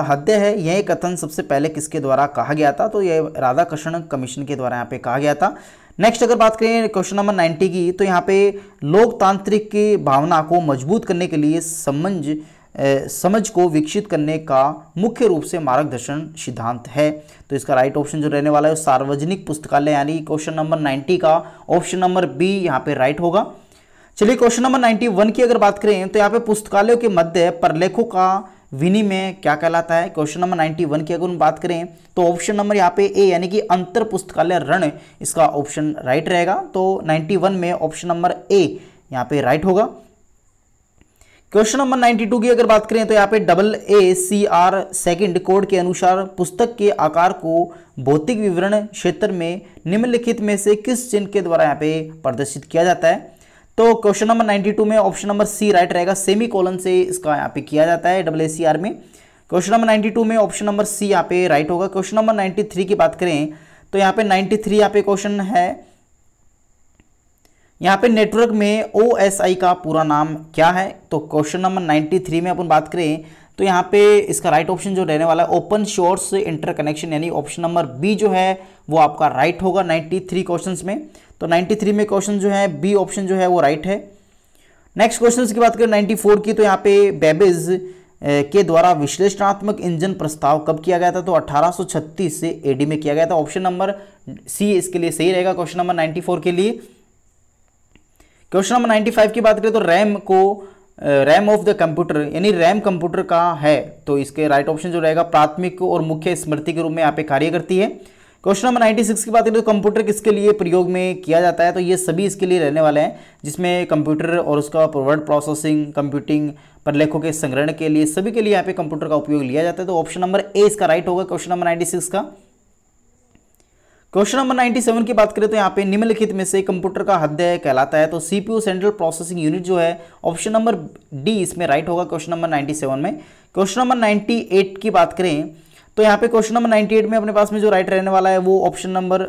हद्य है यह कथन सबसे पहले किसके द्वारा कहा गया था तो यह राधा कृष्ण कमीशन के द्वारा यहाँ पे कहा गया था नेक्स्ट अगर बात करें क्वेश्चन नंबर 90 की तो यहाँ पे लोकतांत्रिक की भावना को मजबूत करने के लिए समझ समझ को विकसित करने का मुख्य रूप से मार्गदर्शन सिद्धांत है तो इसका राइट ऑप्शन जो रहने वाला है सार्वजनिक पुस्तकालय यानी क्वेश्चन नंबर 90 का ऑप्शन नंबर बी यहाँ पे राइट होगा चलिए क्वेश्चन नंबर 91 की अगर बात करें तो यहाँ पे पुस्तकालयों के मध्य परलेखों का विनिमय क्या कहलाता है क्वेश्चन नंबर 91 की अगर हम बात करें तो ऑप्शन नंबर यहाँ पे ए यानी कि अंतर पुस्तकालय रण इसका ऑप्शन राइट रहेगा तो 91 में ऑप्शन नंबर ए यहाँ पे राइट होगा क्वेश्चन नंबर 92 की अगर बात करें तो यहाँ पे double A C R second code के अनुसार पुस्तक के आकार को भौतिक विवरण क्षेत्र में निम्नलिखित में से किस चिन्ह के द्वारा यहाँ पे प्रदर्शित किया जाता है तो क्वेश्चन नंबर 92 में ऑप्शन नंबर सी राइट रहेगा सेमी कॉलन से इसका यहाँ पे किया जाता है डबल में क्वेश्चन नंबर 92 में ऑप्शन नंबर सी यहाँ पे राइट होगा क्वेश्चन नंबर 93 की बात करें तो यहाँ पे 93 थ्री यहाँ पे क्वेश्चन है यहाँ पे नेटवर्क में ओ का पूरा नाम क्या है तो क्वेश्चन नंबर 93 में अपन बात करें तो यहाँ पे इसका राइट ऑप्शन जो रहने वाला है ओपन शोर्स इंटर कनेक्शन यानी ऑप्शन नंबर बी जो है वो आपका राइट होगा 93 क्वेश्चंस में तो 93 में क्वेश्चन जो है बी ऑप्शन जो है वो राइट है नेक्स्ट क्वेश्चन की बात करें 94 की तो यहाँ पे बेबिज के द्वारा विश्लेषणात्मक इंजन प्रस्ताव कब किया गया था तो 1836 से एडी में किया गया था ऑप्शन नंबर सी इसके लिए सही रहेगा क्वेश्चन नंबर 94 के लिए क्वेश्चन नंबर 95 की बात करें तो रैम को रैम ऑफ द कंप्यूटर यानी रैम कंप्यूटर का है तो इसके राइट right ऑप्शन जो रहेगा प्राथमिक और मुख्य स्मृति के रूप में यहाँ पे कार्य करती है क्वेश्चन नंबर 96 की बात करें तो कंप्यूटर किसके लिए प्रयोग में किया जाता है तो ये सभी इसके लिए रहने वाले हैं जिसमें कंप्यूटर और उसका वर्ड प्रोसेसिंग कंप्यूटिंग पर लेखों के संग्रहण के लिए सभी के लिए यहाँ पे कंप्यूटर का उपयोग लिया जाता है तो ऑप्शन नंबर ए इसका राइट होगा क्वेश्चन नंबर सिक्स का क्वेश्चन नंबर सेवन की बात करें तो यहाँ पे निम्नलिखित में से कंप्यूटर का हृदय कहलाता है तो सीपीयू सेंट्रल प्रोसेसिंग यूनिट जो है ऑप्शन नंबर डी इसमें राइट होगा क्वेश्चन नंबर सेवन में क्वेश्चन नंबर एट की बात करें तो यहाँ पे क्वेश्चन नंबर 98 में अपने पास में जो राइट रहने वाला है वो ऑप्शन नंबर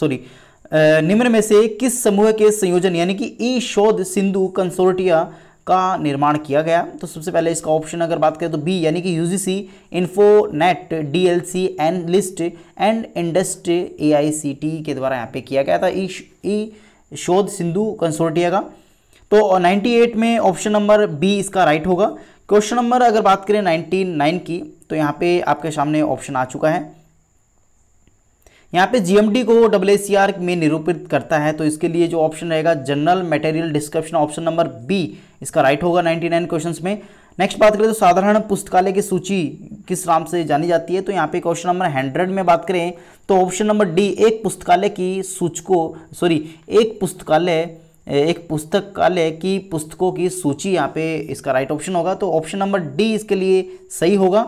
सॉरी निम्न में से किस समूह के संयोजन यानी कि ई शोध सिंधु कंसोर्टिया का निर्माण किया गया तो सबसे पहले इसका ऑप्शन अगर बात करें तो बी यानी कि UGC Infonet DLC N list and INDEST AICTE के द्वारा यहाँ पे किया गया था ई ई शोध सिंधु कंसोर्टिया का तो 98 में ऑप्शन नंबर बी इसका राइट होगा क्वेश्चन नंबर अगर बात करें नाइनटी नाइन की तो यहाँ पे आपके सामने ऑप्शन आ चुका है यहाँ पे जीएमडी को डब्ल्यूएसीआर में निरूपित करता है तो इसके लिए जो ऑप्शन रहेगा general material description option number B इसका राइट होगा 99 क्वेश्चंस में नेक्स्ट बात करें तो साधारण पुस्तकालय की सूची किस नाम से जानी जाती है तो यहाँ पे क्वेश्चन नंबर हंड्रेड में बात करें तो ऑप्शन नंबर डी एक पुस्तकालय की सूचको सॉरी एक पुस्तकालय एक पुस्तकालय की पुस्तकों की सूची यहाँ पे इसका राइट ऑप्शन होगा तो ऑप्शन नंबर डी इसके लिए सही होगा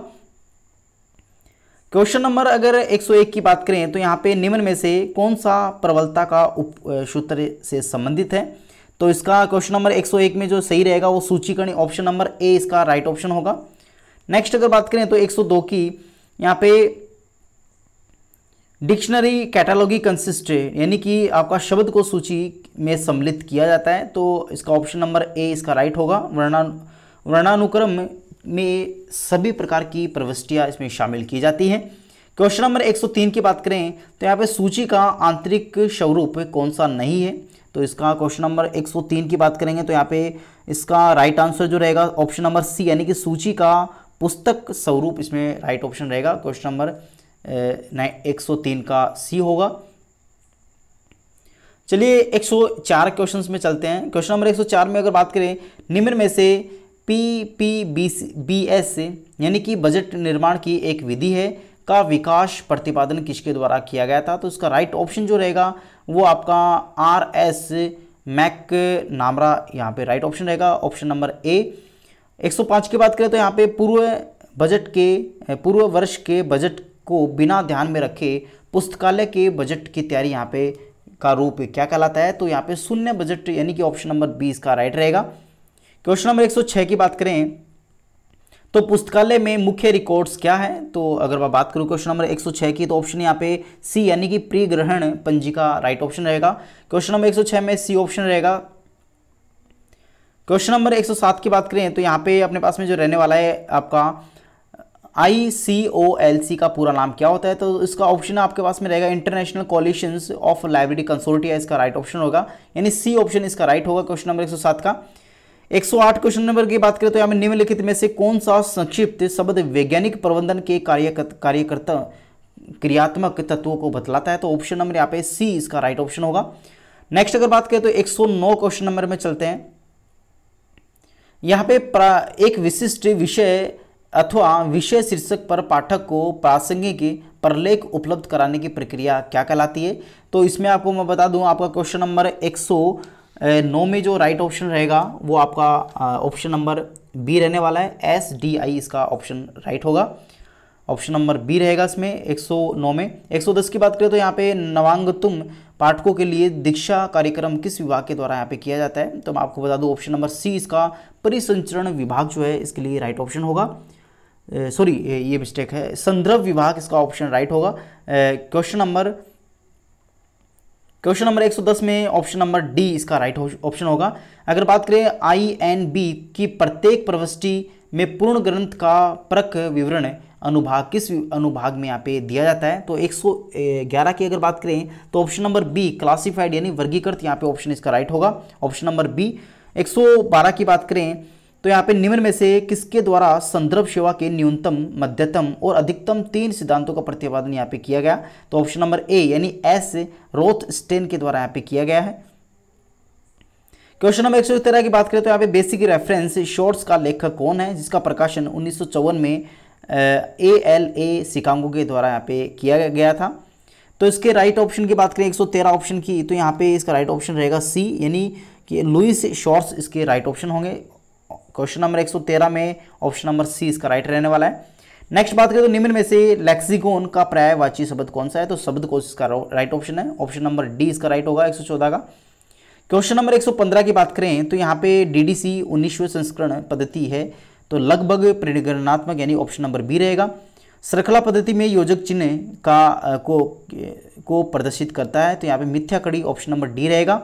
क्वेश्चन नंबर अगर 101 की बात करें तो यहाँ पे निम्न में से कौन सा प्रबलता का उप सूत्र से संबंधित है तो इसका क्वेश्चन नंबर 101 में जो सही रहेगा वो सूचीकरण ऑप्शन नंबर ए इसका राइट ऑप्शन होगा नेक्स्ट अगर बात करें तो 102 की यहाँ पे डिक्शनरी कैटालॉगी कंसिस्ट यानी कि आपका शब्द को सूची में सम्मिलित किया जाता है तो इसका ऑप्शन नंबर ए इसका राइट होगा वर्णा वर्णानुक्रम में सभी प्रकार की प्रविष्टियाँ इसमें शामिल की जाती हैं क्वेश्चन नंबर 103 की बात करें तो यहाँ पे सूची का आंतरिक स्वरूप कौन सा नहीं है तो इसका क्वेश्चन नंबर 103 की बात करेंगे तो यहाँ पे इसका राइट आंसर जो रहेगा ऑप्शन नंबर सी यानी कि सूची का पुस्तक स्वरूप इसमें राइट ऑप्शन रहेगा क्वेश्चन नंबर 103 का सी होगा चलिए 104 क्वेश्चंस में चलते हैं क्वेश्चन नंबर 104 में अगर बात करें निम्न में से P P B B S यानी कि बजट निर्माण की एक विधि है का विकास प्रतिपादन किसके द्वारा किया गया था तो इसका राइट ऑप्शन जो रहेगा वो आपका आर एस मैक नामरा यहाँ पे राइट ऑप्शन रहेगा ऑप्शन नंबर ए 105 की बात करें तो यहाँ पे पूर्व बजट के पूर्व वर्ष के बजट को बिना ध्यान में रखे पुस्तकालय के बजट की तैयारी यहाँ पे का रूप क्या कहलाता है तो यहाँ पे शून्य बजट यानी कि ऑप्शन नंबर बी इसका राइट रहेगा क्वेश्चन नंबर 106 की बात करें तो पुस्तकालय में मुख्य रिकॉर्ड्स क्या है तो अगर मैं बात करूं क्वेश्चन नंबर 106 की तो ऑप्शन यहाँ पे सी यानी कि प्री ग्रहण पंजिका राइट ऑप्शन रहेगा क्वेश्चन नंबर 106 में सी ऑप्शन रहेगा क्वेश्चन नंबर 107 की बात करें तो यहाँ पे अपने पास में जो रहने वाला है आपका आई सी ओ एल सी का पूरा नाम क्या होता है तो इसका ऑप्शन आपके पास में रहेगा international coalition of library consortia इसका राइट ऑप्शन होगा यानी सी ऑप्शन इसका राइट होगा क्वेश्चन नंबर 107 का 108 क्वेश्चन नंबर की बात करें तो यहाँ पर निम्नलिखित में से कौन सा संक्षिप्त शब्द वैज्ञानिक प्रबंधन के कार्य कार्यकर्ता क्रियात्मक तत्वों को बतलाता है तो ऑप्शन नंबर यहाँ पे सी इसका राइट ऑप्शन होगा नेक्स्ट अगर बात करें तो 109 क्वेश्चन नंबर में चलते हैं यहाँ पे एक विशिष्ट विषय अथवा विषय शीर्षक पर पाठक को प्रासंगिक प्रलेख उपलब्ध कराने की प्रक्रिया क्या कहलाती है तो इसमें आपको मैं बता दूं आपका क्वेश्चन नंबर 109 में जो राइट ऑप्शन रहेगा वो आपका ऑप्शन नंबर बी रहने वाला है एस डी आई इसका ऑप्शन राइट होगा ऑप्शन नंबर बी रहेगा इसमें 109 में 110 की बात करें तो यहाँ पे नवांगतुम पाठकों के लिए दीक्षा कार्यक्रम किस विभाग के द्वारा यहाँ पे किया जाता है तो मैं आपको बता दूं ऑप्शन नंबर सी इसका परिसंचरण विभाग जो है इसके लिए राइट ऑप्शन होगा सॉरी ये मिस्टेक है संदर्भ विभाग इसका ऑप्शन राइट होगा क्वेश्चन नंबर क्वेश्चन नंबर 110 में ऑप्शन नंबर डी इसका राइट ऑप्शन होगा अगर बात करें आई एन बी की प्रत्येक प्रविष्टि में पूर्ण ग्रंथ का प्रक विवरण अनुभाग किस अनुभाग में यहाँ पे दिया जाता है तो 111 की अगर बात करें तो ऑप्शन नंबर बी क्लासिफाइड यानी वर्गीकृत यहाँ पे ऑप्शन इसका राइट होगा ऑप्शन नंबर बी 112 की बात करें तो यहाँ पे निम्न में से किसके द्वारा संदर्भ सेवा के न्यूनतम मध्यतम और अधिकतम तीन सिद्धांतों का प्रतिपादन यहाँ पे किया गया तो ऑप्शन नंबर ए यानी एस रोथ स्टेन के द्वारा यहाँ पे किया गया है क्वेश्चन नंबर एक सौ तेरह की बात करें तो यहाँ पे बेसिक रेफरेंस शॉर्ट्स का लेखक कौन है जिसका प्रकाशन उन्नीस में ए एल ए शिकांगो के द्वारा यहाँ पे किया गया था तो इसके राइट ऑप्शन की बात करें 113 ऑप्शन की तो यहाँ पे इसका राइट ऑप्शन रहेगा सी यानी कि लुइस शॉर्ट्स इसके राइट ऑप्शन होंगे क्वेश्चन नंबर 113 में ऑप्शन नंबर सी इसका राइट रहने वाला है नेक्स्ट बात करें तो निम्न में से लेक्सिकोन का पर्यायवाची शब्द कौन सा है तो शब्द कोश इसका राइट ऑप्शन है ऑप्शन नंबर डी इसका राइट होगा 114 का क्वेश्चन नंबर 115 की बात करें तो यहाँ पे डीडीसी डी संस्करण पद्धति है तो लगभग परिगणनात्मक यानी ऑप्शन नंबर बी रहेगा श्रृंखला पद्धति में योजक चिन्ह का को को प्रदर्शित करता है तो यहाँ पे मिथ्या कड़ी ऑप्शन नंबर डी रहेगा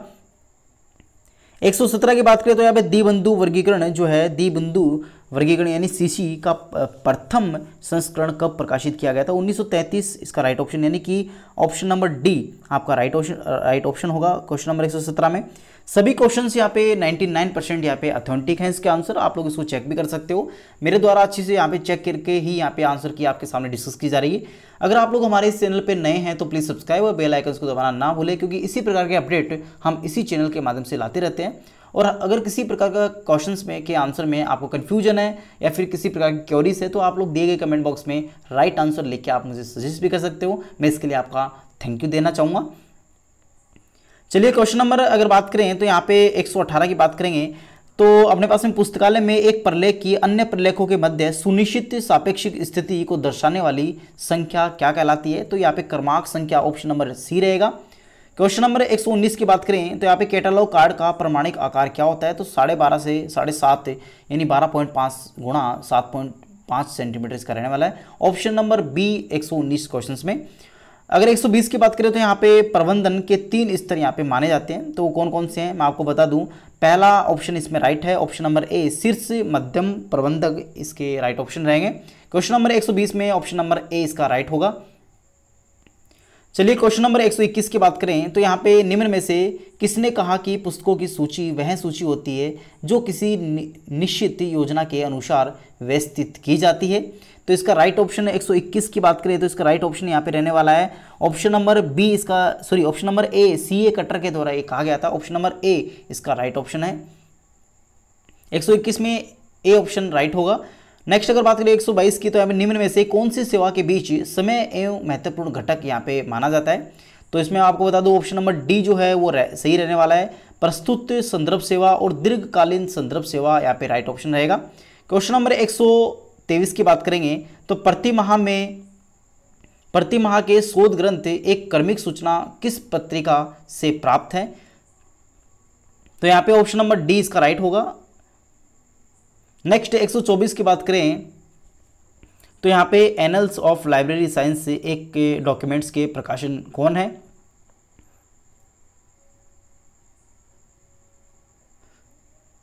117 की बात करें तो यहाँ पे दीबंधु वर्गीकरण जो है द्विबंधु वर्गीकरण यानी सीसी का प्रथम संस्करण कब प्रकाशित किया गया था 1933 इसका राइट ऑप्शन यानी कि ऑप्शन नंबर डी आपका राइट ऑप्शन राइट ऑप्शन होगा क्वेश्चन नंबर 117 में सभी क्वेश्चन यहाँ पे 99 परसेंट यहाँ पे अथेंटिक हैं इसके आंसर आप लोग इसको चेक भी कर सकते हो मेरे द्वारा अच्छे से यहाँ पे चेक करके ही यहाँ पे आंसर की आपके सामने डिस्कस की जा रही है अगर आप लोग हमारे इस चैनल पे नए हैं तो प्लीज़ सब्सक्राइब और बेल आइकन को दबाना ना भूलें क्योंकि इसी प्रकार के अपडेट हम इसी चैनल के माध्यम से लाते रहते हैं और अगर किसी प्रकार का क्वेश्चन में के आंसर में आपको कन्फ्यूजन है या फिर किसी प्रकार की क्योरीज है तो आप लोग दिए गए कमेंट बॉक्स में राइट आंसर लिख के आप मुझे सजेस्ट भी कर सकते हो मैं इसके लिए आपका थैंक यू देना चाहूँगा चलिए क्वेश्चन नंबर अगर बात करें तो यहाँ पे 118 की बात करेंगे तो अपने पास में पुस्तकालय में एक प्रलेख की अन्य प्रलेखों के मध्य सुनिश्चित सापेक्षिक स्थिति को दर्शाने वाली संख्या क्या कहलाती है तो यहाँ पे क्रमांक संख्या ऑप्शन नंबर सी रहेगा क्वेश्चन नंबर 119 की बात करें तो यहाँ पे कैटलॉग कार्ड का प्रमाणिक आकार क्या होता है तो साढ़े बारह से साढ़े सात यानी बारह पॉइंट पाँच गुणा सात पॉइंट पाँच सेंटीमीटर इसका रहने वाला है ऑप्शन नंबर बी एक सौ उन्नीस क्वेश्चन में अगर 120 की बात करें तो यहाँ पे प्रबंधन के तीन स्तर यहाँ पे माने जाते हैं तो कौन कौन से हैं मैं आपको बता दूं पहला ऑप्शन इसमें राइट है ऑप्शन नंबर ए शीर्ष मध्यम प्रबंधक इसके राइट ऑप्शन रहेंगे क्वेश्चन नंबर एक में ऑप्शन नंबर ए इसका राइट होगा चलिए क्वेश्चन नंबर 121 की बात करें तो यहाँ पे निम्न में से किसने कहा कि पुस्तकों की सूची वह सूची होती है जो किसी निश्चित योजना के अनुसार व्यवस्थित की जाती है तो इसका राइट ऑप्शन 121 की बात करें तो इसका राइट ऑप्शन यहाँ पे रहने वाला है ऑप्शन नंबर बी इसका sorry option number A C A Cutter के द्वारा ये कहा गया था ऑप्शन नंबर ए इसका राइट ऑप्शन है एक में ए ऑप्शन राइट होगा नेक्स्ट अगर बात करें 122 की तो यहाँ निम्न में से कौन सी सेवा के बीच समय एवं महत्वपूर्ण घटक यहाँ पे माना जाता है तो इसमें आपको बता दूं ऑप्शन नंबर डी जो है वो रह, सही रहने वाला है प्रस्तुत संदर्भ सेवा और दीर्घकालीन संदर्भ सेवा यहाँ पे राइट ऑप्शन रहेगा क्वेश्चन नंबर एक की बात करेंगे तो प्रतिमाह में प्रति माह के शोध ग्रंथ एक क्रमिक सूचना किस पत्रिका से प्राप्त है तो यहाँ पे ऑप्शन नंबर डी इसका राइट होगा नेक्स्ट 124 की बात करें तो यहाँ पे एनल्स ऑफ लाइब्रेरी साइंस से एक डॉक्यूमेंट्स के प्रकाशन कौन है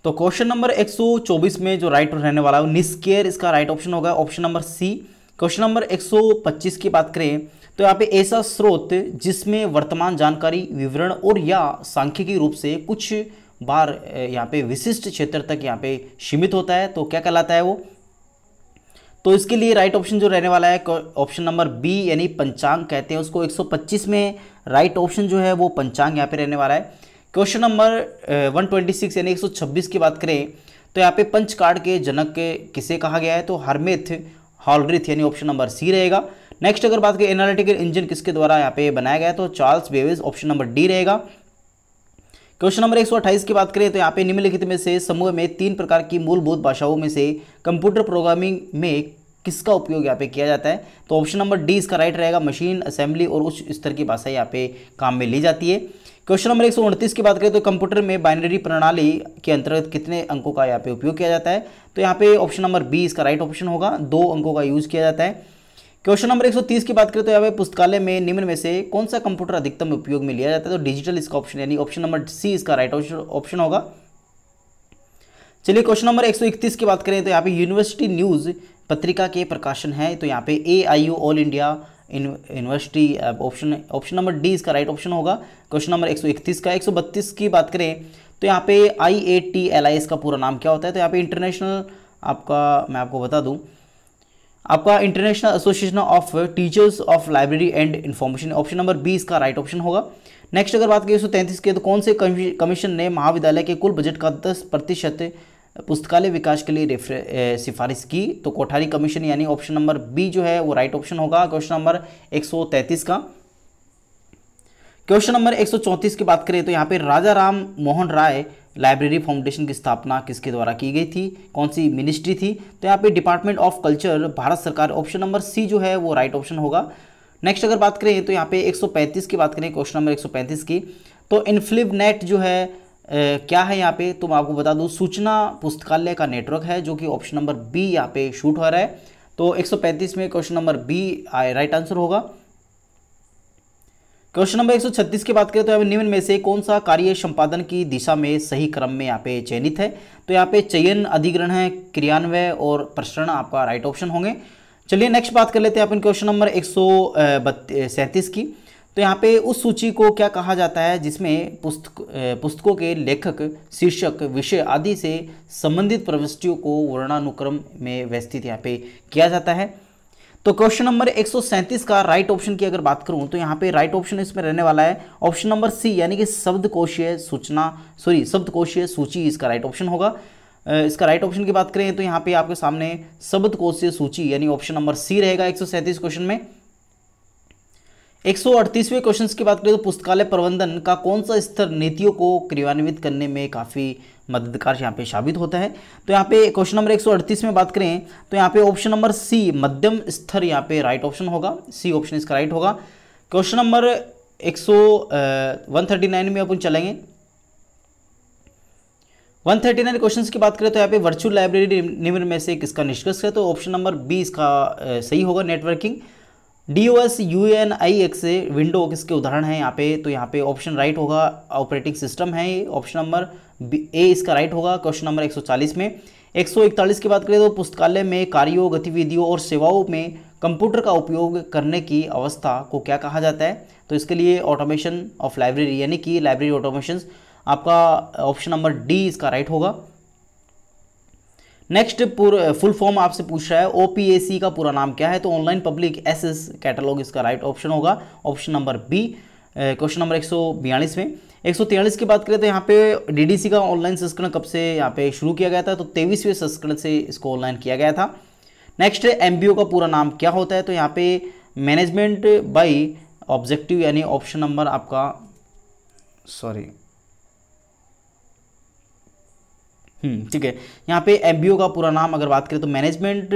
तो क्वेश्चन नंबर 124 में जो राइट रहने वाला है निस्केयर इसका राइट ऑप्शन होगा option number C question number 125 की बात करें तो यहाँ पे ऐसा स्रोत जिसमें वर्तमान जानकारी विवरण और या सांख्यिकी रूप से कुछ बार यहाँ पे विशिष्ट क्षेत्र तक यहाँ पे सीमित होता है तो क्या कहलाता है वो तो इसके लिए राइट ऑप्शन जो रहने वाला है ऑप्शन नंबर बी यानी पंचांग कहते हैं उसको 125 में राइट ऑप्शन जो है वो पंचांग यहाँ पे रहने वाला है क्वेश्चन नंबर 126 यानी 126 की बात करें तो यहाँ पे पंचकार्ड के जनक के किसे कहा गया है तो हरमेथ हॉलरिथ यानी ऑप्शन नंबर सी रहेगा नेक्स्ट अगर बात करें एनालिटिकल इंजन किसके द्वारा यहाँ पे बनाया गया है तो Charles Babbage option number D रहेगा क्वेश्चन नंबर 128 की बात करें तो यहाँ पे निम्नलिखित में से समूह में तीन प्रकार की मूलभूत भाषाओं में से कंप्यूटर प्रोग्रामिंग में किसका उपयोग यहाँ पे किया जाता है तो ऑप्शन नंबर डी इसका राइट रहेगा मशीन असेंबली और उच्च स्तर की भाषा यहाँ पे काम में ली जाती है क्वेश्चन नंबर एक की बात करें तो कंप्यूटर में बाइनरी प्रणाली के अंतर्गत कितने अंकों का यहाँ पे उपयोग किया जाता है तो यहाँ पे ऑप्शन नंबर बी इसका राइट ऑप्शन होगा दो अंकों का यूज़ किया जाता है क्वेश्चन नंबर 130 की बात करें तो यहाँ पे पुस्तकालय में निम्न में से कौन सा कंप्यूटर अधिकतम उपयोग में लिया जाता है तो डिजिटल इसका ऑप्शन यानी ऑप्शन नंबर सी इसका राइट ऑप्शन होगा चलिए क्वेश्चन नंबर 131 की बात करें तो यहाँ पे यूनिवर्सिटी न्यूज़ पत्रिका के प्रकाशन है तो यहाँ पे A I all India university option option number D इसका राइट ऑप्शन होगा क्वेश्चन नंबर 131 का 132 की बात करें तो यहाँ पे आई ए टी एल आई का पूरा नाम क्या होता है तो यहाँ पे इंटरनेशनल आपका मैं आपको बता दूँ आपका international association of teachers of library and information option number B इसका राइट ऑप्शन होगा नेक्स्ट अगर बात करें तैंतीस के तो कौन से कमीशन ने महाविद्यालय के कुल बजट का दस प्रतिशत पुस्तकालय विकास के लिए सिफारिश की तो कोठारी कमीशन यानी ऑप्शन नंबर बी जो है वो राइट ऑप्शन होगा क्वेश्चन नंबर तैंतीस का क्वेश्चन नंबर 134 की बात करें तो यहाँ पे राजा राम मोहन राय लाइब्रेरी फाउंडेशन की स्थापना किसके द्वारा की गई थी कौन सी मिनिस्ट्री थी तो यहाँ पे डिपार्टमेंट ऑफ कल्चर भारत सरकार ऑप्शन नंबर सी जो है वो राइट ऑप्शन होगा नेक्स्ट अगर बात करें तो यहाँ पे 135 की बात करें क्वेश्चन नंबर 135 की तो इनफ्लिप नेट जो है ए, क्या है यहाँ पे तो मैं आपको बता दूँ सूचना पुस्तकालय का नेटवर्क है जो कि ऑप्शन नंबर बी यहाँ पे शूट हो रहा है तो पैंतीस में question number B right answer होगा क्वेश्चन नंबर 136 की बात करें तो यहाँ निम्न में से कौन सा कार्य संपादन की दिशा में सही क्रम में यहाँ पे चयनित है तो यहाँ पे चयन अधिग्रहण है क्रियान्वय और प्रसरण आपका राइट ऑप्शन होंगे चलिए नेक्स्ट बात कर लेते हैं अपन क्वेश्चन नंबर एक सैंतीस की तो यहाँ पे उस सूची को क्या कहा जाता है जिसमें पुस्तक पुस्तकों के लेखक शीर्षक विषय आदि से संबंधित प्रविष्टियों को वर्णानुक्रम में व्यवस्थित यहाँ पे किया जाता है तो क्वेश्चन नंबर 137 का राइट ऑप्शन की अगर बात करूं तो यहां पे राइट ऑप्शन इसमें रहने वाला है ऑप्शन नंबर सी यानी कि शब्दकोशीय सूचना सॉरी शब्दकोशीय सूची इसका राइट ऑप्शन होगा इसका राइट ऑप्शन की बात करें तो यहां पे आपके सामने शब्दकोशीय सूची यानी ऑप्शन नंबर सी रहेगा एक क्वेश्चन में एक क्वेश्चन की बात करें तो पुस्तकालय प्रबंधन का कौन सा स्तर नीतियों को क्रियान्वित करने में काफ़ी मददगार यहाँ पे साबित होता है तो यहाँ पे क्वेश्चन नंबर 138 में बात करें तो यहाँ पे ऑप्शन नंबर सी मध्यम स्तर यहाँ पे राइट ऑप्शन होगा सी ऑप्शन इसका राइट होगा क्वेश्चन नंबर एक सौ वन थर्टी नाइन में अपन चलेंगे वन थर्टी नाइन क्वेश्चन की बात करें तो यहाँ पे वर्चुअल लाइब्रेरी निम्न में से किसका निष्कर्ष है तो ऑप्शन नंबर बी इसका सही होगा networking D O S U N I X window किसके उदाहरण हैं यहाँ पे तो यहाँ पे ऑप्शन राइट होगा ऑपरेटिंग सिस्टम है ये ऑप्शन नंबर ए इसका राइट होगा क्वेश्चन नंबर 140 में 141 की बात करें तो पुस्तकालय में कार्यों गतिविधियों और सेवाओं में कंप्यूटर का उपयोग करने की अवस्था को क्या कहा जाता है तो इसके लिए ऑटोमेशन ऑफ लाइब्रेरी यानी कि लाइब्रेरी ऑटोमेशन आपका ऑप्शन नंबर डी इसका राइट होगा नेक्स्ट फुल फॉर्म आपसे पूछ रहा है ओ का पूरा नाम क्या है तो online public S S catalogue इसका राइट ऑप्शन होगा option number B question number एक सौ बयालीस में एक सौ की बात करें तो यहाँ पे डीडीसी का ऑनलाइन संस्करण कब से यहाँ पे शुरू किया गया था तो तेईसवें संस्करण से इसको ऑनलाइन किया गया था नेक्स्ट एम का पूरा नाम क्या होता है तो यहाँ पे मैनेजमेंट बाई ऑब्जेक्टिव यानी ऑप्शन नंबर आपका सॉरी हम्म, ठीक है यहाँ पे एम का पूरा नाम अगर बात करें तो मैनेजमेंट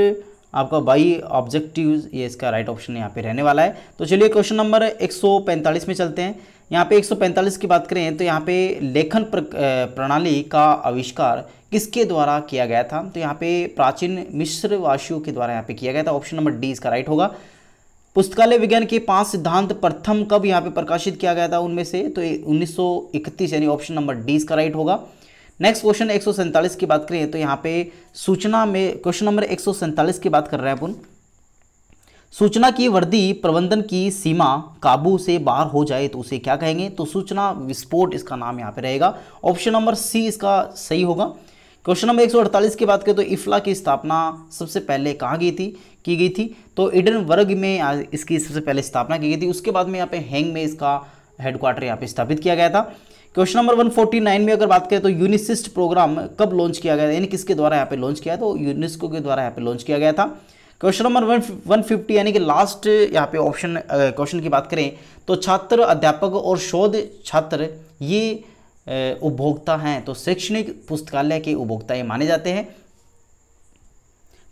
आपका बाई ऑब्जेक्टिव ये इसका राइट ऑप्शन यहाँ पे रहने वाला है तो चलिए क्वेश्चन नंबर 145 में चलते हैं यहाँ पे 145 की बात करें तो यहाँ पे लेखन प्रणाली का आविष्कार किसके द्वारा किया गया था तो यहाँ पे प्राचीन मिश्रवासियों के द्वारा यहाँ पे किया गया था ऑप्शन नंबर डी इसका राइट होगा पुस्तकालय विज्ञान के पांच सिद्धांत प्रथम कब यहाँ पे प्रकाशित किया गया था उनमें से तो उन्नीस यानी ऑप्शन नंबर डी इसका राइट होगा नेक्स्ट क्वेश्चन एक की बात करें तो यहाँ पे सूचना में क्वेश्चन नंबर एक की बात कर रहे हैं अपन सूचना की वर्दी प्रबंधन की सीमा काबू से बाहर हो जाए तो उसे क्या कहेंगे तो सूचना विस्फोट इसका नाम यहाँ पे रहेगा ऑप्शन नंबर सी इसका सही होगा क्वेश्चन नंबर 148 की बात करें तो इफ्ला की स्थापना सबसे पहले कहाँ गई थी की गई थी तो इडन वर्ग में इसकी सबसे पहले स्थापना की गई थी उसके बाद में यहाँ पे हैंग में इसका हेडक्वार्टर यहाँ पे स्थापित किया गया था क्वेश्चन नंबर 149 में अगर बात करें तो यूनिसिस्ट प्रोग्राम कब लॉन्च किया गया था यानी किसके द्वारा यहाँ पे लॉन्च किया तो यूनिस्को के द्वारा यहाँ पे लॉन्च किया गया था क्वेश्चन नंबर वन फिफ्टी यानी कि लास्ट यहाँ पे ऑप्शन क्वेश्चन की बात करें तो छात्र अध्यापक और शोध छात्र ये उपभोक्ता हैं तो शैक्षणिक पुस्तकालय के उपभोक्ता ये माने जाते हैं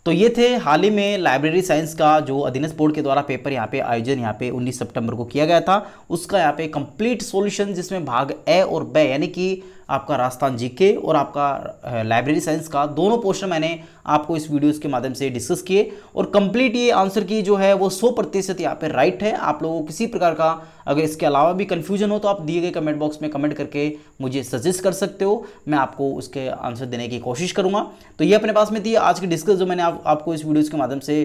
तो ये थे हाल ही में लाइब्रेरी साइंस का जो अधीनस्थ बोर्ड के द्वारा पेपर यहाँ पे आयोजन यहाँ पे 19 सितंबर को किया गया था उसका यहाँ पे कंप्लीट सॉल्यूशन जिसमें भाग ए और बे यानी कि आपका राजस्थान जीके और आपका लाइब्रेरी साइंस का दोनों पोर्शन मैंने आपको इस वीडियोस के माध्यम से डिस्कस किए और कंप्लीट ये आंसर की जो है वो सौ प्रतिशत यहाँ पर राइट है आप लोगों को किसी प्रकार का अगर इसके अलावा भी कन्फ्यूजन हो तो आप दिए गए कमेंट बॉक्स में कमेंट करके मुझे सजेस्ट कर सकते हो मैं आपको उसके आंसर देने की कोशिश करूँगा तो ये अपने पास में थी आज की डिस्कस जो मैंने आप, आपको इस वीडियोज़ के माध्यम से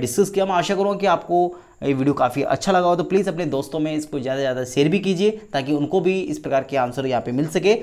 डिस्कस किया मैं आशा करूँगा कि आपको ये वीडियो काफ़ी अच्छा लगा हो तो प्लीज़ अपने दोस्तों में इसको ज़्यादा से ज़्यादा शेयर भी कीजिए ताकि उनको भी इस प्रकार के आंसर यहाँ पे मिल सके